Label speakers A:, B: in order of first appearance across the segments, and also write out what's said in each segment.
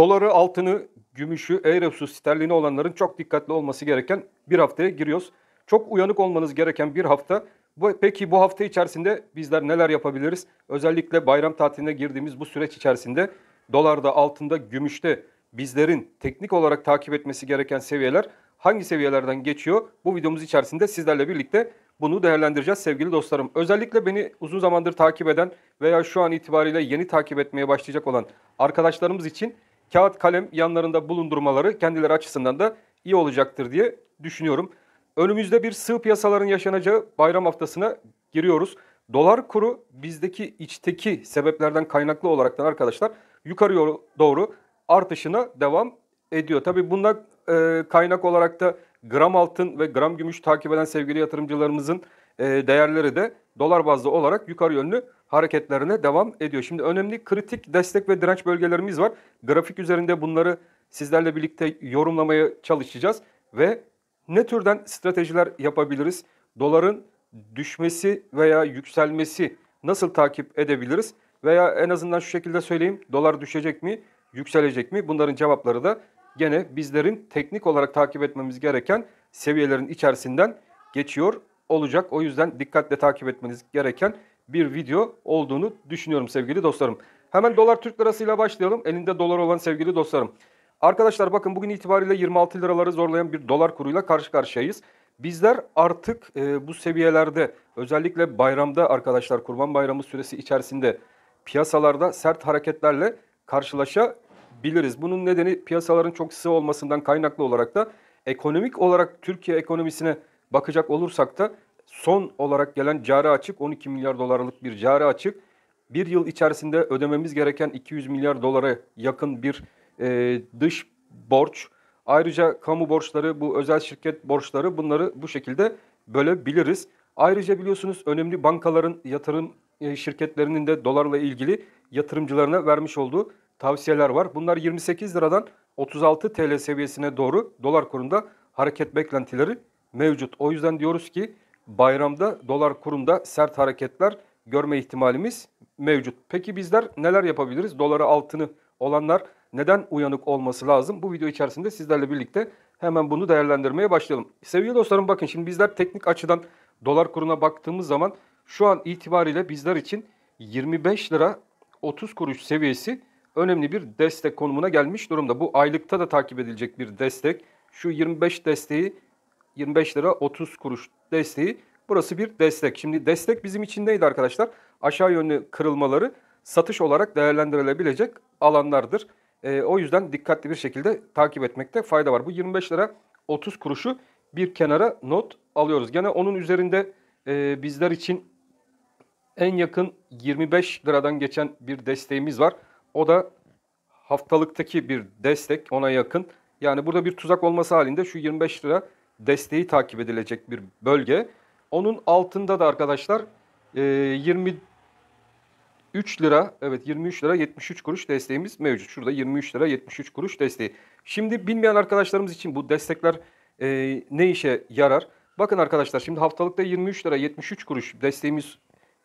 A: Doları, altını, gümüşü, eurosu, sterlini olanların çok dikkatli olması gereken bir haftaya giriyoruz. Çok uyanık olmanız gereken bir hafta. peki bu hafta içerisinde bizler neler yapabiliriz? Özellikle bayram tatiline girdiğimiz bu süreç içerisinde dolarda, altında, gümüşte bizlerin teknik olarak takip etmesi gereken seviyeler hangi seviyelerden geçiyor? Bu videomuz içerisinde sizlerle birlikte bunu değerlendireceğiz sevgili dostlarım. Özellikle beni uzun zamandır takip eden veya şu an itibariyle yeni takip etmeye başlayacak olan arkadaşlarımız için kağıt kalem yanlarında bulundurmaları kendileri açısından da iyi olacaktır diye düşünüyorum. Önümüzde bir sığ piyasaların yaşanacağı bayram haftasına giriyoruz. Dolar kuru bizdeki içteki sebeplerden kaynaklı olaraktan arkadaşlar yukarı doğru artışına devam ediyor. Tabii bundan e, kaynak olarak da gram altın ve gram gümüş takip eden sevgili yatırımcılarımızın e, değerleri de dolar bazlı olarak yukarı yönlü hareketlerine devam ediyor. Şimdi önemli kritik destek ve direnç bölgelerimiz var. Grafik üzerinde bunları sizlerle birlikte yorumlamaya çalışacağız ve ne türden stratejiler yapabiliriz? Doların düşmesi veya yükselmesi nasıl takip edebiliriz? Veya en azından şu şekilde söyleyeyim. Dolar düşecek mi, yükselecek mi? Bunların cevapları da gene bizlerin teknik olarak takip etmemiz gereken seviyelerin içerisinden geçiyor olacak. O yüzden dikkatle takip etmeniz gereken bir video olduğunu düşünüyorum sevgili dostlarım. Hemen dolar Türk lirasıyla başlayalım. Elinde dolar olan sevgili dostlarım. Arkadaşlar bakın bugün itibariyle 26 liraları zorlayan bir dolar kuruyla karşı karşıyayız. Bizler artık e, bu seviyelerde özellikle bayramda arkadaşlar kurban bayramı süresi içerisinde piyasalarda sert hareketlerle karşılaşabiliriz. Bunun nedeni piyasaların çok sığ olmasından kaynaklı olarak da ekonomik olarak Türkiye ekonomisine bakacak olursak da son olarak gelen cari açık 12 milyar dolarlık bir cari açık. Bir yıl içerisinde ödememiz gereken 200 milyar dolara yakın bir e, dış borç. Ayrıca kamu borçları, bu özel şirket borçları bunları bu şekilde bölebiliriz. Ayrıca biliyorsunuz önemli bankaların yatırım e, şirketlerinin de dolarla ilgili yatırımcılarına vermiş olduğu tavsiyeler var. Bunlar 28 liradan 36 TL seviyesine doğru dolar kurunda hareket beklentileri mevcut. O yüzden diyoruz ki bayramda dolar kurunda sert hareketler görme ihtimalimiz mevcut. Peki bizler neler yapabiliriz? Doları altını olanlar neden uyanık olması lazım? Bu video içerisinde sizlerle birlikte hemen bunu değerlendirmeye başlayalım. Sevgili dostlarım bakın şimdi bizler teknik açıdan dolar kuruna baktığımız zaman şu an itibariyle bizler için 25 lira 30 kuruş seviyesi önemli bir destek konumuna gelmiş durumda. Bu aylıkta da takip edilecek bir destek. Şu 25 desteği 25 lira 30 kuruş desteği. Burası bir destek. Şimdi destek bizim için neydi arkadaşlar? Aşağı yönlü kırılmaları satış olarak değerlendirilebilecek alanlardır. E, o yüzden dikkatli bir şekilde takip etmekte fayda var. Bu 25 lira 30 kuruşu bir kenara not alıyoruz. Gene onun üzerinde e, bizler için en yakın 25 liradan geçen bir desteğimiz var. O da haftalıktaki bir destek ona yakın. Yani burada bir tuzak olması halinde şu 25 lira desteği takip edilecek bir bölge. Onun altında da arkadaşlar e, 23 lira evet 23 lira 73 kuruş desteğimiz mevcut. Şurada 23 lira 73 kuruş desteği. Şimdi bilmeyen arkadaşlarımız için bu destekler e, ne işe yarar? Bakın arkadaşlar şimdi haftalıkta 23 lira 73 kuruş desteğimiz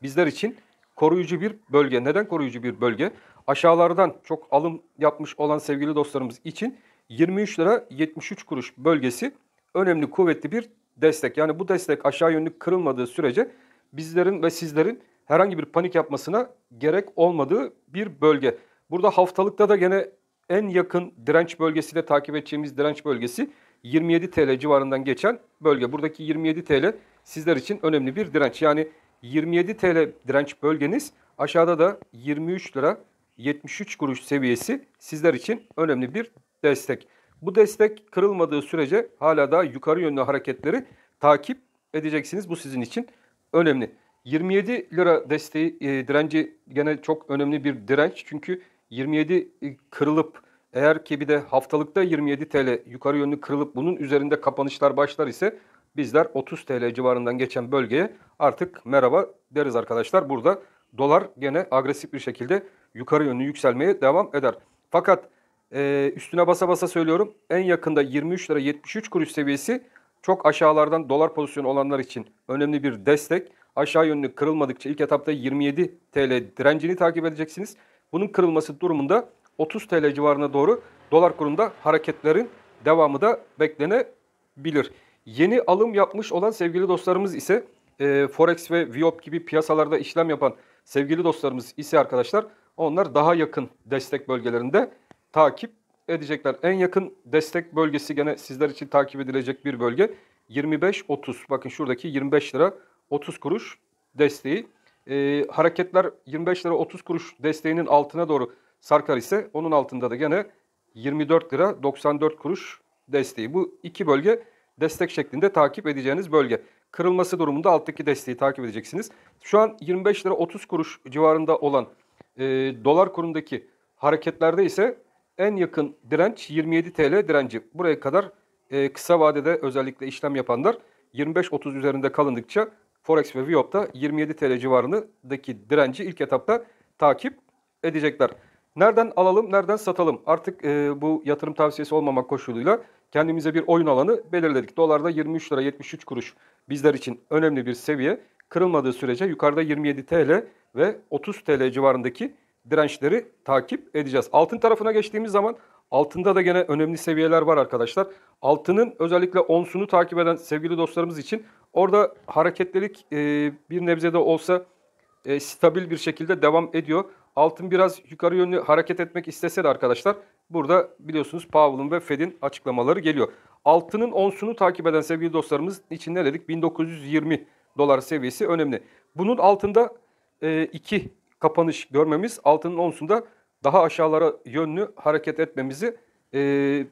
A: bizler için koruyucu bir bölge. Neden koruyucu bir bölge? Aşağılardan çok alım yapmış olan sevgili dostlarımız için 23 lira 73 kuruş bölgesi önemli kuvvetli bir destek. Yani bu destek aşağı yönlü kırılmadığı sürece bizlerin ve sizlerin herhangi bir panik yapmasına gerek olmadığı bir bölge. Burada haftalıkta da gene en yakın direnç bölgesiyle takip edeceğimiz direnç bölgesi 27 TL civarından geçen bölge. Buradaki 27 TL sizler için önemli bir direnç. Yani 27 TL direnç bölgeniz aşağıda da 23 lira 73 kuruş seviyesi sizler için önemli bir destek. Bu destek kırılmadığı sürece hala da yukarı yönlü hareketleri takip edeceksiniz. Bu sizin için önemli. 27 lira desteği e, direnci gene çok önemli bir direnç. Çünkü 27 e, kırılıp eğer ki bir de haftalıkta 27 TL yukarı yönlü kırılıp bunun üzerinde kapanışlar başlar ise bizler 30 TL civarından geçen bölgeye artık merhaba deriz arkadaşlar. Burada dolar gene agresif bir şekilde yukarı yönlü yükselmeye devam eder. Fakat ee, üstüne basa basa söylüyorum. En yakında 23 lira 73 kuruş seviyesi çok aşağılardan dolar pozisyonu olanlar için önemli bir destek. Aşağı yönlü kırılmadıkça ilk etapta 27 TL direncini takip edeceksiniz. Bunun kırılması durumunda 30 TL civarına doğru dolar kurunda hareketlerin devamı da beklenebilir. Yeni alım yapmış olan sevgili dostlarımız ise e, Forex ve Viop gibi piyasalarda işlem yapan sevgili dostlarımız ise arkadaşlar onlar daha yakın destek bölgelerinde takip edecekler. En yakın destek bölgesi gene sizler için takip edilecek bir bölge. 25-30 bakın şuradaki 25 lira 30 kuruş desteği. Ee, hareketler 25 lira 30 kuruş desteğinin altına doğru sarkar ise onun altında da gene 24 lira 94 kuruş desteği. Bu iki bölge destek şeklinde takip edeceğiniz bölge. Kırılması durumunda alttaki desteği takip edeceksiniz. Şu an 25 lira 30 kuruş civarında olan e, dolar kurundaki hareketlerde ise en yakın direnç 27 TL direnci. Buraya kadar e, kısa vadede özellikle işlem yapanlar 25-30 üzerinde kalındıkça Forex ve Viyop'ta 27 TL civarındaki direnci ilk etapta takip edecekler. Nereden alalım, nereden satalım? Artık e, bu yatırım tavsiyesi olmamak koşuluyla kendimize bir oyun alanı belirledik. Dolarda 23 lira 73 kuruş bizler için önemli bir seviye. Kırılmadığı sürece yukarıda 27 TL ve 30 TL civarındaki dirençleri takip edeceğiz. Altın tarafına geçtiğimiz zaman altında da gene önemli seviyeler var arkadaşlar. Altının özellikle onsunu takip eden sevgili dostlarımız için orada hareketlilik e, bir nebze de olsa e, stabil bir şekilde devam ediyor. Altın biraz yukarı yönlü hareket etmek istese de arkadaşlar burada biliyorsunuz Powell'ın ve Fed'in açıklamaları geliyor. Altının onsunu takip eden sevgili dostlarımız için ne dedik? 1920 dolar seviyesi önemli. Bunun altında 2 e, kapanış görmemiz altının onsunda daha aşağılara yönlü hareket etmemizi e,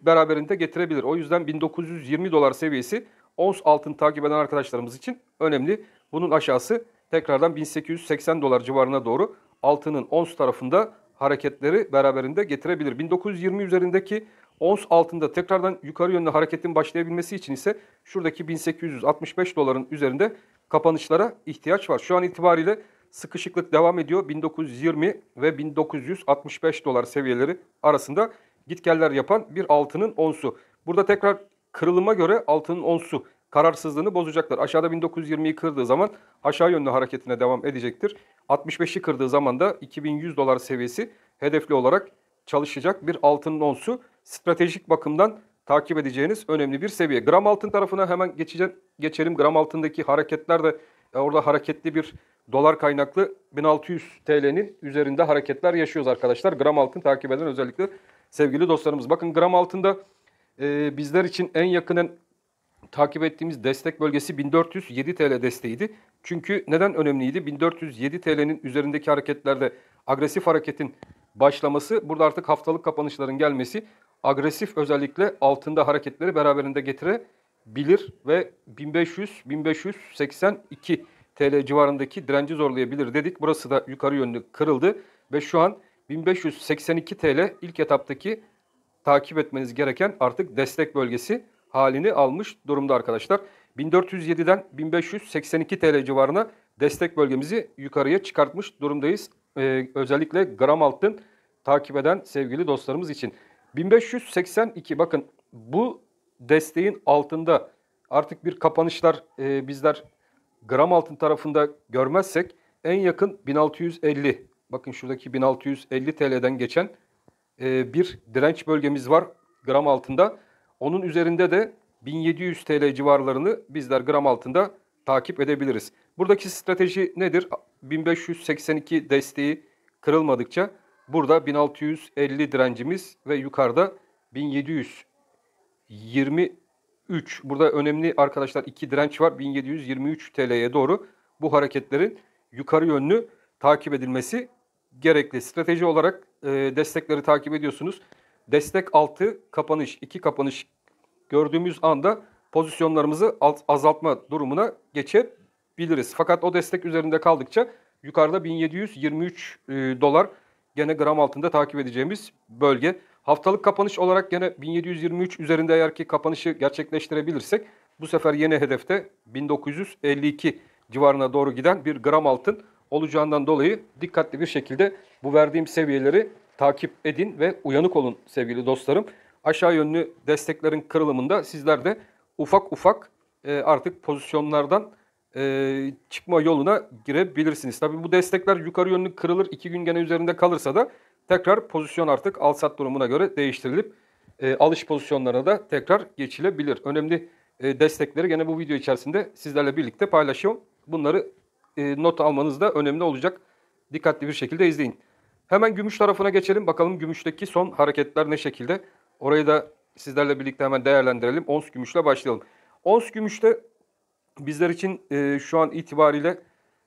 A: beraberinde getirebilir. O yüzden 1920 dolar seviyesi ons altın takip eden arkadaşlarımız için önemli. Bunun aşağısı tekrardan 1880 dolar civarına doğru altının ons tarafında hareketleri beraberinde getirebilir. 1920 üzerindeki ons altında tekrardan yukarı yönlü hareketin başlayabilmesi için ise şuradaki 1865 doların üzerinde kapanışlara ihtiyaç var. Şu an itibariyle sıkışıklık devam ediyor. 1920 ve 1965 dolar seviyeleri arasında gitgeller yapan bir altının onsu. Burada tekrar kırılıma göre altının onsu kararsızlığını bozacaklar. Aşağıda 1920'yi kırdığı zaman aşağı yönlü hareketine devam edecektir. 65'i kırdığı zaman da 2100 dolar seviyesi hedefli olarak çalışacak bir altının onsu. Stratejik bakımdan takip edeceğiniz önemli bir seviye. Gram altın tarafına hemen geçeceğim, geçelim. Gram altındaki hareketler de e, orada hareketli bir dolar kaynaklı 1600 TL'nin üzerinde hareketler yaşıyoruz arkadaşlar. Gram altın takip eden özellikle sevgili dostlarımız. Bakın gram altında e, bizler için en yakının takip ettiğimiz destek bölgesi 1407 TL desteğiydi. Çünkü neden önemliydi? 1407 TL'nin üzerindeki hareketlerde agresif hareketin başlaması, burada artık haftalık kapanışların gelmesi agresif özellikle altında hareketleri beraberinde getire bilir ve 1500-1582 TL civarındaki direnci zorlayabilir dedik. Burası da yukarı yönlü kırıldı ve şu an 1582 TL ilk etaptaki takip etmeniz gereken artık destek bölgesi halini almış durumda arkadaşlar. 1407'den 1582 TL civarına destek bölgemizi yukarıya çıkartmış durumdayız. Ee, özellikle gram altın takip eden sevgili dostlarımız için. 1582 bakın bu desteğin altında artık bir kapanışlar e, bizler gram altın tarafında görmezsek en yakın 1650 bakın şuradaki 1650 TL'den geçen e, bir direnç bölgemiz var gram altında. Onun üzerinde de 1700 TL civarlarını bizler gram altında takip edebiliriz. Buradaki strateji nedir? 1582 desteği kırılmadıkça burada 1650 direncimiz ve yukarıda 1700 1723. Burada önemli arkadaşlar iki direnç var. 1723 TL'ye doğru bu hareketlerin yukarı yönlü takip edilmesi gerekli. Strateji olarak e, destekleri takip ediyorsunuz. Destek altı kapanış, iki kapanış gördüğümüz anda pozisyonlarımızı alt, azaltma durumuna geçebiliriz. Fakat o destek üzerinde kaldıkça yukarıda 1723 e, dolar gene gram altında takip edeceğimiz bölge. Haftalık kapanış olarak yine 1723 üzerinde eğer ki kapanışı gerçekleştirebilirsek bu sefer yeni hedefte 1952 civarına doğru giden bir gram altın olacağından dolayı dikkatli bir şekilde bu verdiğim seviyeleri takip edin ve uyanık olun sevgili dostlarım. Aşağı yönlü desteklerin kırılımında sizler de ufak ufak e, artık pozisyonlardan e, çıkma yoluna girebilirsiniz. Tabii bu destekler yukarı yönlü kırılır. iki gün gene üzerinde kalırsa da tekrar pozisyon artık al sat durumuna göre değiştirilip e, alış pozisyonlarına da tekrar geçilebilir. Önemli e, destekleri gene bu video içerisinde sizlerle birlikte paylaşıyorum. Bunları e, not almanız da önemli olacak. Dikkatli bir şekilde izleyin. Hemen gümüş tarafına geçelim. Bakalım gümüşteki son hareketler ne şekilde? Orayı da sizlerle birlikte hemen değerlendirelim. Ons gümüşle başlayalım. Ons gümüşte bizler için e, şu an itibariyle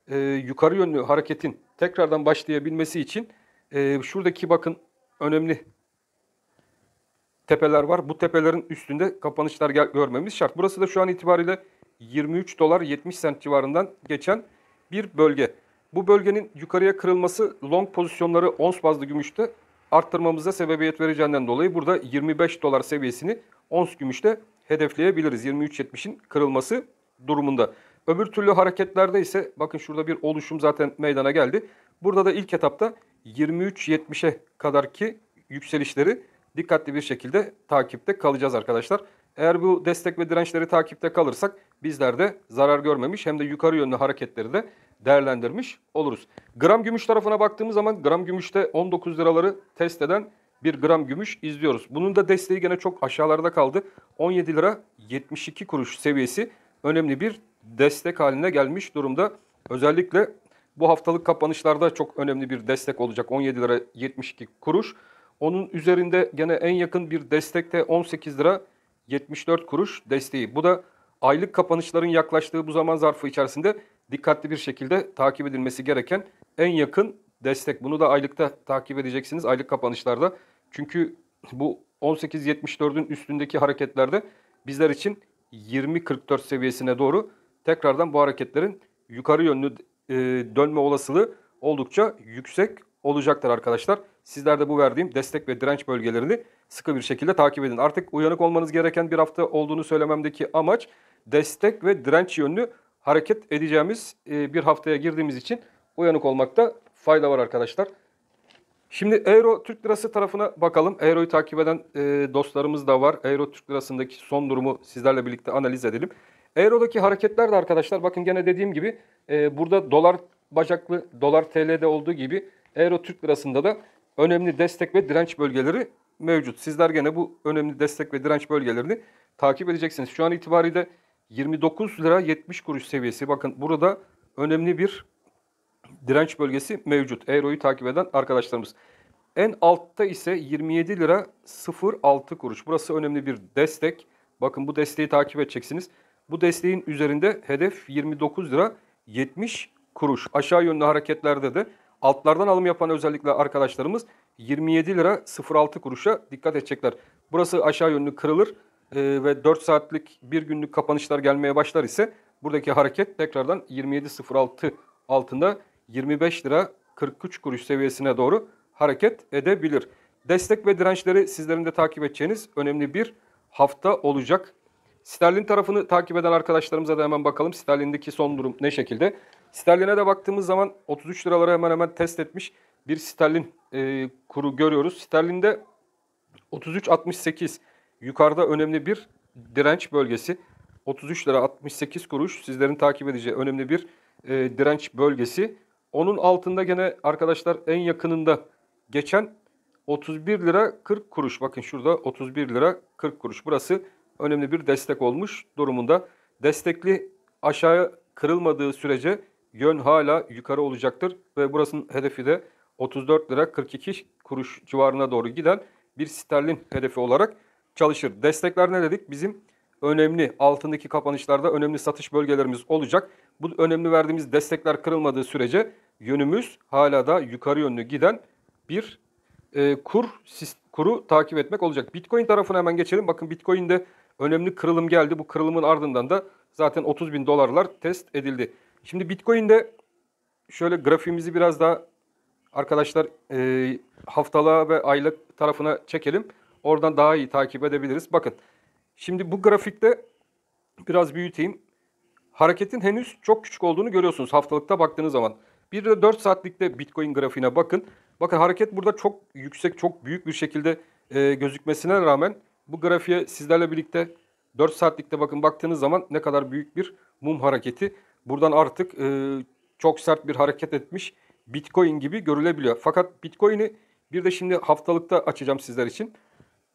A: e, yukarı yönlü hareketin tekrardan başlayabilmesi için e, şuradaki bakın önemli tepeler var. Bu tepelerin üstünde kapanışlar görmemiz şart. Burası da şu an itibariyle 23 dolar 70 sent civarından geçen bir bölge. Bu bölgenin yukarıya kırılması long pozisyonları ons bazlı gümüşte arttırmamıza sebebiyet vereceğinden dolayı burada 25 dolar seviyesini ons gümüşte hedefleyebiliriz. 23.70'in kırılması durumunda. Öbür türlü hareketlerde ise bakın şurada bir oluşum zaten meydana geldi. Burada da ilk etapta 23.70'e kadar ki yükselişleri dikkatli bir şekilde takipte kalacağız arkadaşlar. Eğer bu destek ve dirençleri takipte kalırsak bizler de zarar görmemiş hem de yukarı yönlü hareketleri de değerlendirmiş oluruz. Gram gümüş tarafına baktığımız zaman gram gümüşte 19 liraları test eden bir gram gümüş izliyoruz. Bunun da desteği gene çok aşağılarda kaldı. 17 lira 72 kuruş seviyesi önemli bir destek haline gelmiş durumda. Özellikle bu haftalık kapanışlarda çok önemli bir destek olacak. 17 lira 72 kuruş. Onun üzerinde gene en yakın bir destekte de 18 lira 74 kuruş desteği. Bu da aylık kapanışların yaklaştığı bu zaman zarfı içerisinde dikkatli bir şekilde takip edilmesi gereken en yakın destek. Bunu da aylıkta takip edeceksiniz aylık kapanışlarda. Çünkü bu 18.74'ün üstündeki hareketlerde bizler için 20.44 seviyesine doğru tekrardan bu hareketlerin yukarı yönlü e, dönme olasılığı oldukça yüksek olacaktır arkadaşlar. Sizler de bu verdiğim destek ve direnç bölgelerini sıkı bir şekilde takip edin. Artık uyanık olmanız gereken bir hafta olduğunu söylememdeki amaç destek ve direnç yönlü hareket edeceğimiz e, bir haftaya girdiğimiz için uyanık olmakta fayda var arkadaşlar. Şimdi Euro Türk Lirası tarafına bakalım. Euro'yu takip eden e, dostlarımız da var. Euro Türk Lirası'ndaki son durumu sizlerle birlikte analiz edelim. Euro'daki hareketler de arkadaşlar bakın gene dediğim gibi e, burada dolar bacaklı dolar TL'de olduğu gibi Euro Türk lirasında da önemli destek ve direnç bölgeleri mevcut. Sizler gene bu önemli destek ve direnç bölgelerini takip edeceksiniz. Şu an itibariyle 29 lira 70 kuruş seviyesi. Bakın burada önemli bir direnç bölgesi mevcut. Euro'yu takip eden arkadaşlarımız. En altta ise 27 lira 06 kuruş. Burası önemli bir destek. Bakın bu desteği takip edeceksiniz. Bu desteğin üzerinde hedef 29 lira 70 kuruş. Aşağı yönlü hareketlerde de altlardan alım yapan özellikle arkadaşlarımız 27 lira 06 kuruşa dikkat edecekler. Burası aşağı yönlü kırılır e, ve 4 saatlik bir günlük kapanışlar gelmeye başlar ise buradaki hareket tekrardan 27.06 altında 25 lira 43 kuruş seviyesine doğru hareket edebilir. Destek ve dirençleri sizlerin de takip edeceğiniz önemli bir hafta olacak. Sterlin tarafını takip eden arkadaşlarımıza da hemen bakalım. Sterlin'deki son durum ne şekilde? Sterlin'e de baktığımız zaman 33 liralara hemen hemen test etmiş bir sterlin e, kuru görüyoruz. Sterlin'de 33.68 yukarıda önemli bir direnç bölgesi. 33 lira 68 kuruş sizlerin takip edeceği önemli bir e, direnç bölgesi. Onun altında gene arkadaşlar en yakınında geçen 31 lira 40 kuruş. Bakın şurada 31 lira 40 kuruş. Burası önemli bir destek olmuş durumunda. Destekli aşağı kırılmadığı sürece yön hala yukarı olacaktır ve burasının hedefi de 34 lira 42 kuruş civarına doğru giden bir sterlin hedefi olarak çalışır. Destekler ne dedik? Bizim önemli altındaki kapanışlarda önemli satış bölgelerimiz olacak. Bu önemli verdiğimiz destekler kırılmadığı sürece yönümüz hala da yukarı yönlü giden bir e, kur kuru takip etmek olacak. Bitcoin tarafına hemen geçelim. Bakın Bitcoin'de önemli kırılım geldi. Bu kırılımın ardından da zaten 30 bin dolarlar test edildi. Şimdi Bitcoin'de şöyle grafiğimizi biraz daha arkadaşlar e, haftalığa ve aylık tarafına çekelim. Oradan daha iyi takip edebiliriz. Bakın şimdi bu grafikte biraz büyüteyim. Hareketin henüz çok küçük olduğunu görüyorsunuz haftalıkta baktığınız zaman. Bir de 4 saatlikte Bitcoin grafiğine bakın. Bakın hareket burada çok yüksek, çok büyük bir şekilde e, gözükmesine rağmen bu grafiğe sizlerle birlikte 4 saatlikte bakın baktığınız zaman ne kadar büyük bir mum hareketi. Buradan artık e, çok sert bir hareket etmiş Bitcoin gibi görülebiliyor. Fakat Bitcoin'i bir de şimdi haftalıkta açacağım sizler için.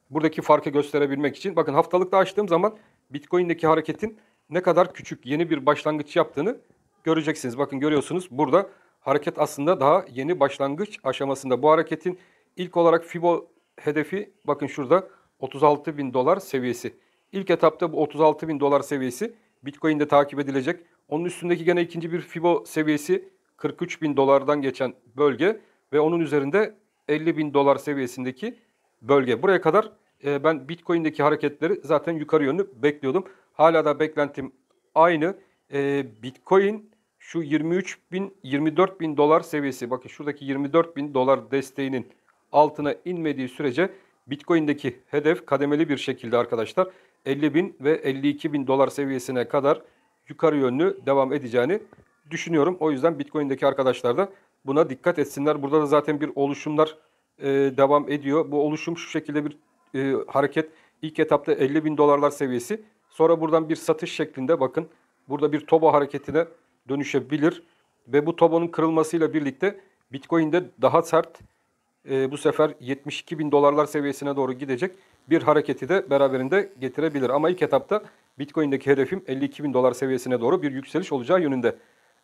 A: Buradaki farkı gösterebilmek için. Bakın haftalıkta açtığım zaman Bitcoin'deki hareketin ne kadar küçük yeni bir başlangıç yaptığını göreceksiniz. Bakın görüyorsunuz burada hareket aslında daha yeni başlangıç aşamasında. Bu hareketin ilk olarak Fibo hedefi bakın şurada 36 bin dolar seviyesi. İlk etapta bu 36 bin dolar seviyesi Bitcoin'de takip edilecek. Onun üstündeki gene ikinci bir Fibo seviyesi 43 bin dolardan geçen bölge ve onun üzerinde 50 bin dolar seviyesindeki bölge. Buraya kadar e, ben Bitcoin'deki hareketleri zaten yukarı yönlü bekliyordum. Hala da beklentim aynı. E, Bitcoin şu 23 bin 24 bin dolar seviyesi bakın şuradaki 24 bin dolar desteğinin altına inmediği sürece Bitcoin'deki hedef kademeli bir şekilde arkadaşlar 50 bin ve 52 bin dolar seviyesine kadar yukarı yönlü devam edeceğini düşünüyorum. O yüzden Bitcoin'deki arkadaşlar da buna dikkat etsinler. Burada da zaten bir oluşumlar e, devam ediyor. Bu oluşum şu şekilde bir e, hareket. İlk etapta 50 bin dolarlar seviyesi. Sonra buradan bir satış şeklinde bakın. Burada bir toba hareketine dönüşebilir. Ve bu tobonun kırılmasıyla birlikte Bitcoin'de daha sert e, bu sefer 72 bin dolarlar seviyesine doğru gidecek bir hareketi de beraberinde getirebilir. Ama ilk etapta Bitcoin'deki hedefim 52 bin dolar seviyesine doğru bir yükseliş olacağı yönünde.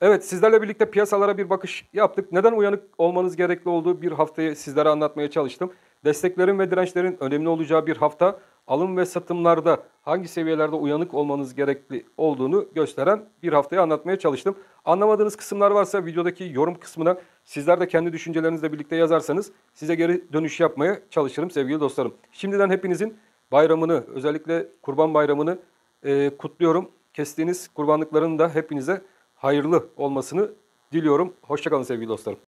A: Evet sizlerle birlikte piyasalara bir bakış yaptık. Neden uyanık olmanız gerekli olduğu bir haftayı sizlere anlatmaya çalıştım. Desteklerin ve dirençlerin önemli olacağı bir hafta alım ve satımlarda hangi seviyelerde uyanık olmanız gerekli olduğunu gösteren bir haftayı anlatmaya çalıştım. Anlamadığınız kısımlar varsa videodaki yorum kısmına sizler de kendi düşüncelerinizle birlikte yazarsanız size geri dönüş yapmaya çalışırım sevgili dostlarım. Şimdiden hepinizin bayramını özellikle kurban bayramını e, kutluyorum. Kestiğiniz kurbanlıkların da hepinize hayırlı olmasını diliyorum. Hoşçakalın sevgili dostlarım.